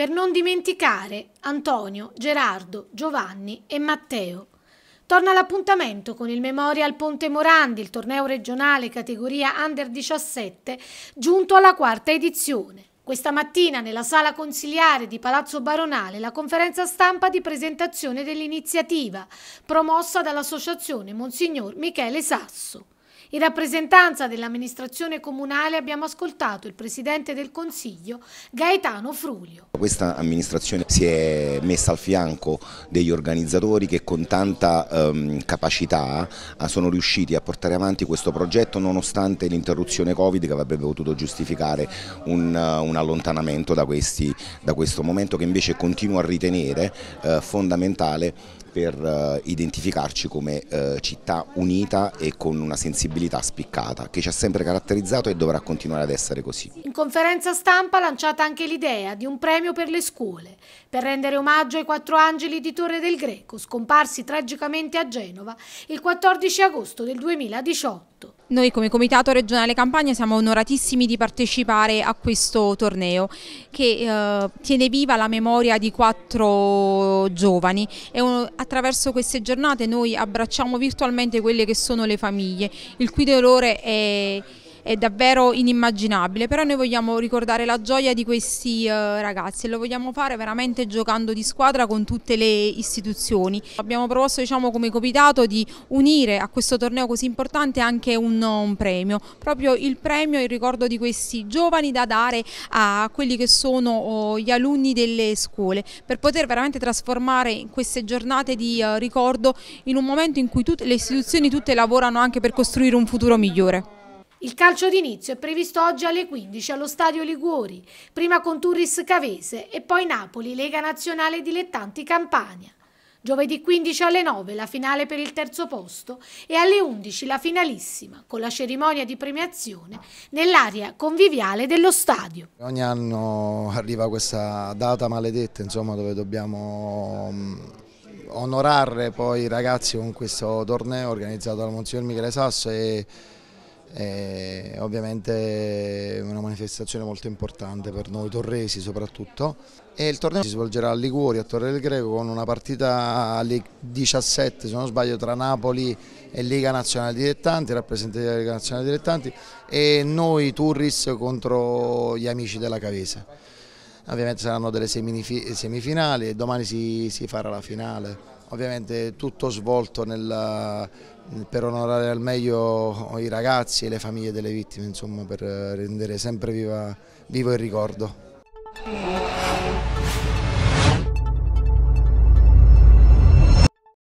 Per non dimenticare Antonio, Gerardo, Giovanni e Matteo. Torna l'appuntamento con il Memorial Ponte Morandi, il torneo regionale categoria Under 17, giunto alla quarta edizione. Questa mattina nella sala consiliare di Palazzo Baronale la conferenza stampa di presentazione dell'iniziativa promossa dall'associazione Monsignor Michele Sasso. In rappresentanza dell'amministrazione comunale abbiamo ascoltato il Presidente del Consiglio Gaetano Frulio. Questa amministrazione si è messa al fianco degli organizzatori che con tanta ehm, capacità eh, sono riusciti a portare avanti questo progetto nonostante l'interruzione Covid che avrebbe potuto giustificare un, eh, un allontanamento da, questi, da, questo momento che invece continuo a ritenere eh, fondamentale per eh, identificarci come eh, città unita e con una sensibilità spiccata che ci ha sempre caratterizzato e dovrà continuare ad essere così. In conferenza stampa lanciata anche l'idea di un premio per le scuole per rendere omaggio ai quattro angeli di Torre del Greco scomparsi tragicamente a Genova il 14 agosto del 2018. Noi come Comitato Regionale Campania siamo onoratissimi di partecipare a questo torneo che eh, tiene viva la memoria di quattro giovani e un, attraverso queste giornate noi abbracciamo virtualmente quelle che sono le famiglie, il cui dolore è è davvero inimmaginabile, però noi vogliamo ricordare la gioia di questi eh, ragazzi e lo vogliamo fare veramente giocando di squadra con tutte le istituzioni. Abbiamo proposto diciamo, come comitato di unire a questo torneo così importante anche un, un premio, proprio il premio in ricordo di questi giovani da dare a quelli che sono oh, gli alunni delle scuole, per poter veramente trasformare queste giornate di eh, ricordo in un momento in cui tutte le istituzioni tutte lavorano anche per costruire un futuro migliore. Il calcio d'inizio è previsto oggi alle 15 allo Stadio Liguori, prima con Turris Cavese e poi Napoli, Lega Nazionale Dilettanti Campania. Giovedì 15 alle 9 la finale per il terzo posto e alle 11 la finalissima con la cerimonia di premiazione nell'area conviviale dello stadio. Ogni anno arriva questa data maledetta insomma, dove dobbiamo mm, onorare poi i ragazzi con questo torneo organizzato dal Monsignor Michele Sasso e è ovviamente una manifestazione molto importante per noi torresi soprattutto e il torneo si svolgerà a Liguori a Torre del Greco con una partita alle 17 se non sbaglio tra Napoli e Lega Nazionale Dilettanti, rappresentanti della Lega Nazionale Dilettanti e noi Turris contro gli amici della Cavese ovviamente saranno delle semifinali e domani si, si farà la finale. Ovviamente tutto svolto nel, per onorare al meglio i ragazzi e le famiglie delle vittime, insomma, per rendere sempre viva, vivo il ricordo.